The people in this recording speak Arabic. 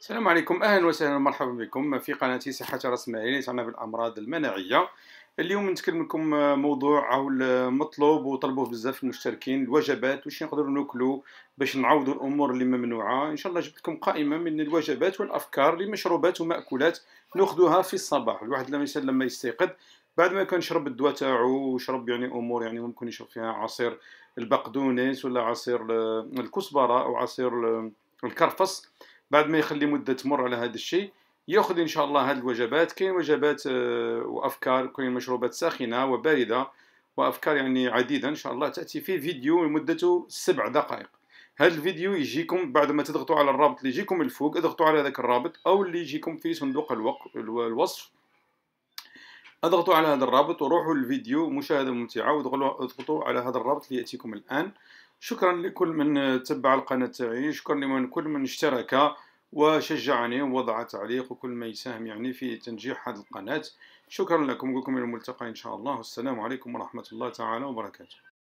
السلام عليكم اهلا وسهلا ومرحبا بكم في قناه صحه راس مالي تعنى بالامراض المناعيه اليوم نتكلم لكم موضوع او المطلوب وطلبوه بزاف المشتركين الوجبات واش نقدروا ناكلوا باش نعوضوا الامور اللي ممنوعه ان شاء الله جبت لكم قائمه من الوجبات والافكار لمشروبات وماكولات ناخذوها في الصباح الواحد لما يستيقظ بعد ما كان شرب الدواء تاعو وشرب يعني امور يعني ممكن يشرب فيها عصير البقدونس ولا عصير الكزبره او عصير الكرفس بعد ما يخلي مده تمر على هذا الشيء ياخذ ان شاء الله هذه الوجبات كاين وجبات آه، وافكار كاين مشروبات ساخنه وبارده وافكار يعني عديده ان شاء الله تاتي في فيديو مدته سبع دقائق هذا الفيديو يجيكم بعد ما تضغطوا على الرابط اللي يجيكم الفوق اضغطوا على ذاك الرابط او اللي يجيكم في صندوق الوصف اضغطوا على هذا الرابط وروحوا للفيديو مشاهدة ممتعة واضغطوا على هذا الرابط ليأتيكم الآن شكرا لكل من تبع القناة تاعي شكرا لمن كل من اشترك وشجعني ووضع تعليق وكل ما يساهم يعني في تنجيح هذه القناة شكرا لكم نقولكم إلى الملتقى إن شاء الله والسلام عليكم ورحمة الله تعالى وبركاته